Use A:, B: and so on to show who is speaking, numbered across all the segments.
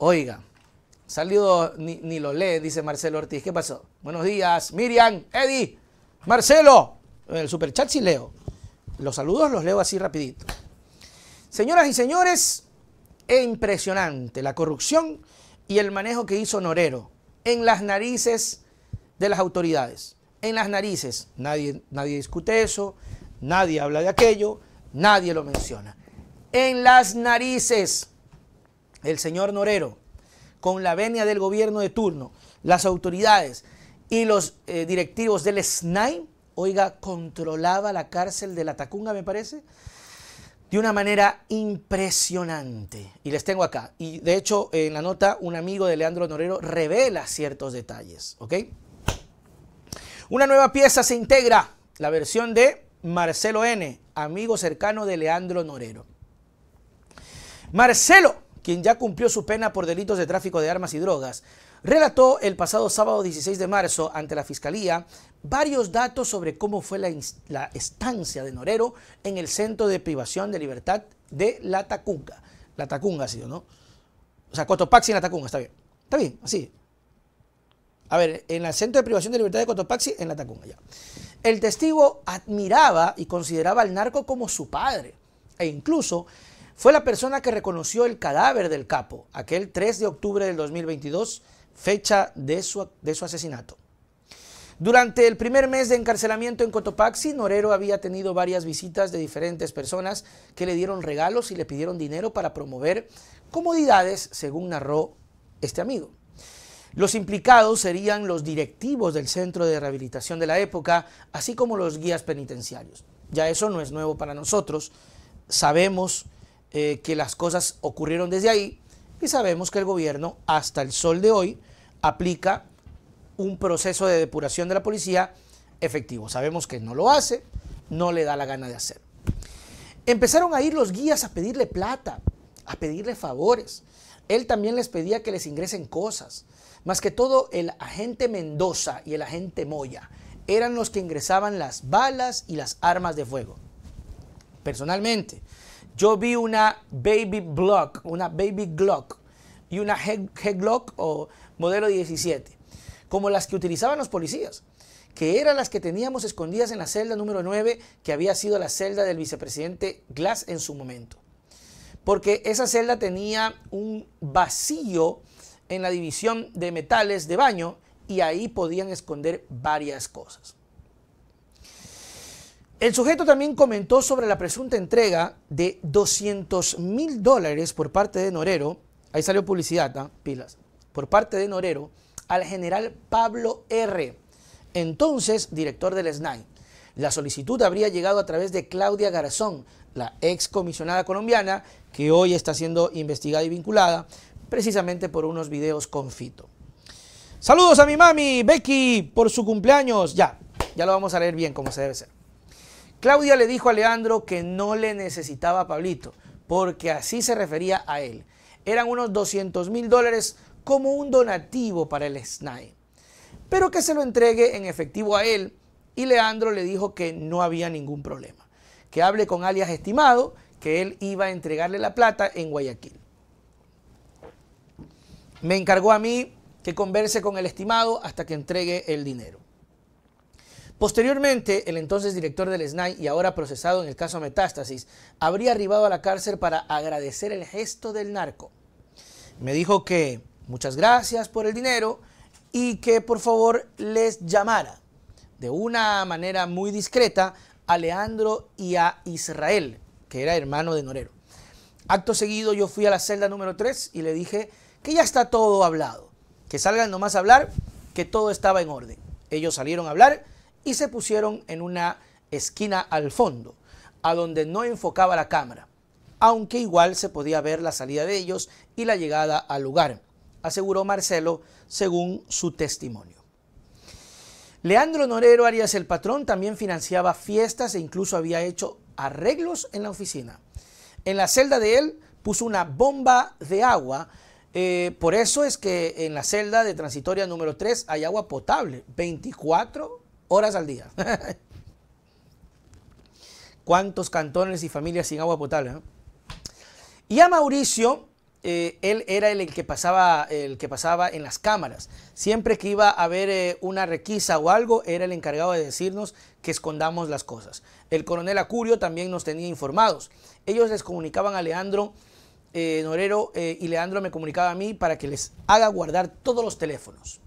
A: Oiga, salido ni, lo lee, dice Marcelo Ortiz. ¿Qué pasó? Buenos días, Miriam, Eddie, Marcelo. El superchat sí leo. Los saludos los leo así rapidito. Señoras y señores, es impresionante la corrupción y el manejo que hizo Norero en las narices de las autoridades. En las narices. Nadie, nadie discute eso, nadie habla de aquello, nadie lo menciona. En las narices el señor Norero, con la venia del gobierno de turno, las autoridades y los eh, directivos del SNAI, oiga, controlaba la cárcel de la Tacunga, me parece, de una manera impresionante. Y les tengo acá. Y de hecho, en la nota, un amigo de Leandro Norero revela ciertos detalles, ¿ok? Una nueva pieza se integra, la versión de Marcelo N., amigo cercano de Leandro Norero. Marcelo quien ya cumplió su pena por delitos de tráfico de armas y drogas, relató el pasado sábado 16 de marzo ante la Fiscalía varios datos sobre cómo fue la, estancia de Norero en el Centro de Privación de Libertad de La Tacunga. La Tacunga ha sido, ¿no? O sea, Cotopaxi en La Tacunga, está bien. Está bien, así. A ver, en el Centro de Privación de Libertad de Cotopaxi, en La Tacunga, ya. El testigo admiraba y consideraba al narco como su padre e incluso fue la persona que reconoció el cadáver del capo, aquel 3 de octubre del 2022, fecha de su, de su asesinato. Durante el primer mes de encarcelamiento en Cotopaxi, Norero había tenido varias visitas de diferentes personas que le dieron regalos y le pidieron dinero para promover comodidades, según narró este amigo. Los implicados serían los directivos del centro de rehabilitación de la época, así como los guías penitenciarios. Ya eso no es nuevo para nosotros. Sabemos eh, que las cosas ocurrieron desde ahí y sabemos que el gobierno hasta el sol de hoy aplica un proceso de depuración de la policía efectivo. Sabemos que no lo hace, no le da la gana de hacer. Empezaron a ir los guías a pedirle plata, a pedirle favores. Él también les pedía que les ingresen cosas. Más que todo el agente Mendoza y el agente Moya eran los que ingresaban las balas y las armas de fuego personalmente. Yo vi una Baby Block, una Baby Glock y una Headlock glock o modelo 17, como las que utilizaban los policías, que eran las que teníamos escondidas en la celda número 9, que había sido la celda del vicepresidente Glass en su momento. Porque esa celda tenía un vacío en la división de metales de baño y ahí podían esconder varias cosas. El sujeto también comentó sobre la presunta entrega de 200 mil dólares por parte de Norero, ahí salió publicidad, ¿ah? pilas, por parte de Norero al general Pablo R., entonces director del SNAI. La solicitud habría llegado a través de Claudia Garzón, la ex comisionada colombiana, que hoy está siendo investigada y vinculada precisamente por unos videos con Fito. Saludos a mi mami, Becky, por su cumpleaños. Ya, ya lo vamos a leer bien como se debe ser. Claudia le dijo a Leandro que no le necesitaba a Pablito, porque así se refería a él. Eran unos 200 mil dólares como un donativo para el SNAE. pero que se lo entregue en efectivo a él y Leandro le dijo que no había ningún problema, que hable con alias estimado, que él iba a entregarle la plata en Guayaquil. Me encargó a mí que converse con el estimado hasta que entregue el dinero. Posteriormente, el entonces director del SNAI y ahora procesado en el caso Metástasis, habría arribado a la cárcel para agradecer el gesto del narco. Me dijo que muchas gracias por el dinero y que por favor les llamara de una manera muy discreta a Leandro y a Israel, que era hermano de Norero. Acto seguido yo fui a la celda número 3 y le dije que ya está todo hablado, que salgan nomás a hablar, que todo estaba en orden. Ellos salieron a hablar y se pusieron en una esquina al fondo, a donde no enfocaba la cámara, aunque igual se podía ver la salida de ellos y la llegada al lugar, aseguró Marcelo según su testimonio. Leandro Norero Arias el patrón también financiaba fiestas e incluso había hecho arreglos en la oficina. En la celda de él puso una bomba de agua eh, por eso es que en la celda de transitoria número 3 hay agua potable 24 horas al día. ¿Cuántos cantones y familias sin agua potable? Y a Mauricio, eh, él era el que, pasaba, el que pasaba en las cámaras. Siempre que iba a haber eh, una requisa o algo, era el encargado de decirnos que escondamos las cosas. El coronel Acurio también nos tenía informados. Ellos les comunicaban a Leandro eh, Norero y Leandro me comunicaba a mí para que les haga guardar todos los teléfonos.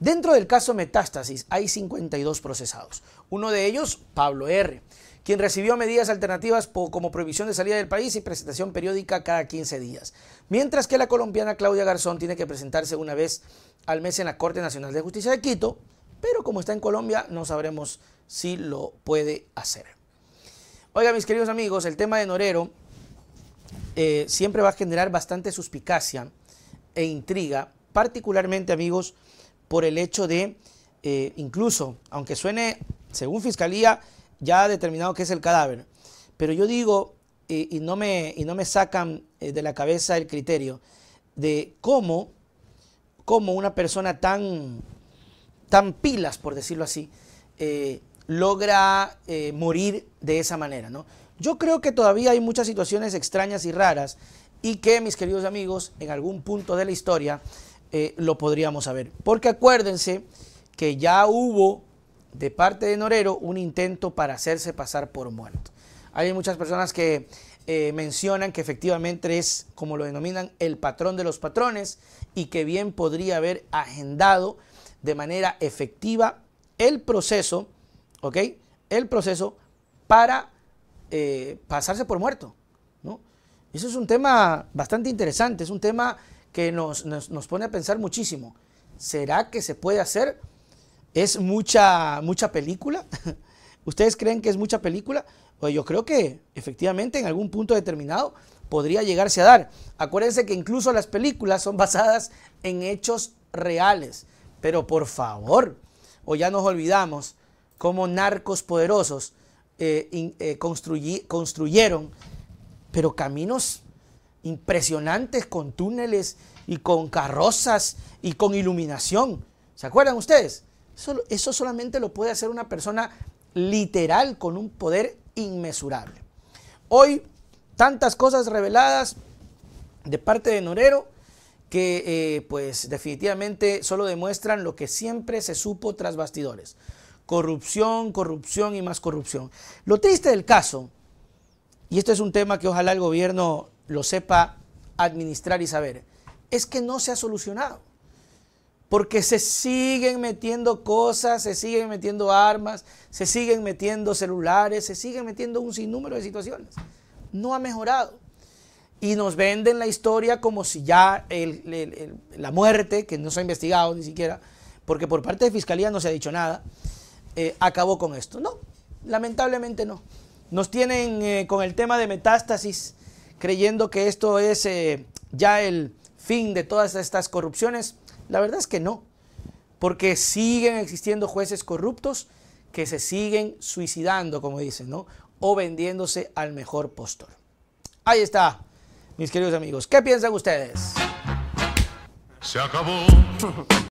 A: Dentro del caso Metástasis hay 52 procesados. Uno de ellos, Pablo R., quien recibió medidas alternativas como prohibición de salida del país y presentación periódica cada 15 días. Mientras que la colombiana Claudia Garzón tiene que presentarse una vez al mes en la Corte Nacional de Justicia de Quito, pero como está en Colombia no sabremos si lo puede hacer. Oiga, mis queridos amigos, el tema de Norero eh, siempre va a generar bastante suspicacia e intriga, particularmente amigos, por el hecho de, eh, incluso, aunque suene, según Fiscalía, ya ha determinado que es el cadáver, pero yo digo, eh, y, no me, y no me sacan eh, de la cabeza el criterio, de cómo, una persona tan, tan pilas, por decirlo así, logra morir de esa manera, ¿no? Yo creo que todavía hay muchas situaciones extrañas y raras y que, mis queridos amigos, en algún punto de la historia eh, lo podríamos saber. Porque acuérdense que ya hubo de parte de Norero un intento para hacerse pasar por muerto. Hay muchas personas que eh, mencionan que efectivamente es, como lo denominan, el patrón de los patrones y que bien podría haber agendado de manera efectiva el proceso, ¿ok? El proceso para eh, pasarse por muerto, ¿no? Eso es un tema bastante interesante, es un tema que nos, nos, pone a pensar muchísimo. ¿Será que se puede hacer? ¿Es mucha, mucha película? ¿Ustedes creen que es mucha película? Pues yo creo que efectivamente en algún punto determinado podría llegarse a dar. Acuérdense que incluso las películas son basadas en hechos reales. Pero por favor, o ya nos olvidamos cómo narcos poderosos eh, eh, construyeron, pero caminos impresionantes con túneles y con carrozas y con iluminación. ¿Se acuerdan ustedes? Eso, solamente lo puede hacer una persona literal con un poder inmesurable. Hoy, tantas cosas reveladas de parte de Norero que eh, pues definitivamente solo demuestran lo que siempre se supo tras bastidores. Corrupción, corrupción y más corrupción. Lo triste del caso, y esto es un tema que ojalá el gobierno lo sepa administrar y saber, es que no se ha solucionado. Porque se siguen metiendo cosas, se siguen metiendo armas, se siguen metiendo celulares, se siguen metiendo un sinnúmero de situaciones. No ha mejorado. Y nos venden la historia como si ya la muerte, que no se ha investigado ni siquiera, porque por parte de Fiscalía no se ha dicho nada, eh, acabó con esto. No, lamentablemente no. Nos tienen eh, con el tema de metástasis creyendo que esto es eh, ya el fin de todas estas corrupciones. La verdad es que no, porque siguen existiendo jueces corruptos que se siguen suicidando, como dicen, ¿no? O vendiéndose al mejor postor. Ahí está, mis queridos amigos. ¿Qué piensan ustedes? Se acabó.